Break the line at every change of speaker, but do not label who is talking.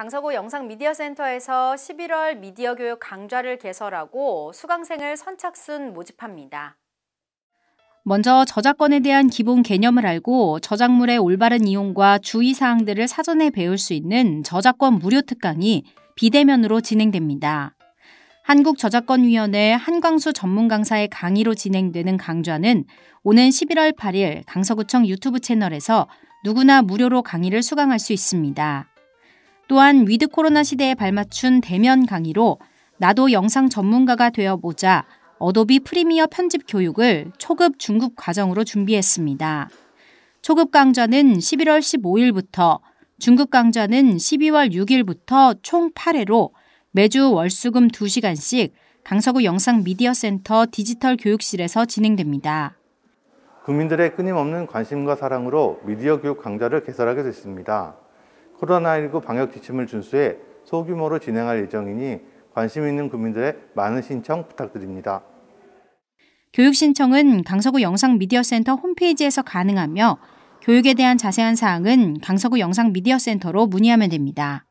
강서구 영상미디어센터에서 11월 미디어 교육 강좌를 개설하고 수강생을 선착순 모집합니다. 먼저 저작권에 대한 기본 개념을 알고 저작물의 올바른 이용과 주의사항들을 사전에 배울 수 있는 저작권 무료 특강이 비대면으로 진행됩니다. 한국저작권위원회 한광수 전문 강사의 강의로 진행되는 강좌는 오는 11월 8일 강서구청 유튜브 채널에서 누구나 무료로 강의를 수강할 수 있습니다. 또한 위드 코로나 시대에 발맞춘 대면 강의로 나도 영상 전문가가 되어보자 어도비 프리미어 편집 교육을 초급 중급 과정으로 준비했습니다. 초급 강좌는 11월 15일부터 중급 강좌는 12월 6일부터 총 8회로 매주 월수금 2시간씩 강서구 영상 미디어 센터 디지털 교육실에서 진행됩니다.
국민들의 끊임없는 관심과 사랑으로 미디어 교육 강좌를 개설하게 됐습니다. 코로나19 방역 지침을 준수해 소규모로 진행할 예정이니 관심 있는 국민들의 많은 신청 부탁드립니다.
교육 신청은 강서구 영상미디어센터 홈페이지에서 가능하며 교육에 대한 자세한 사항은 강서구 영상미디어센터로 문의하면 됩니다.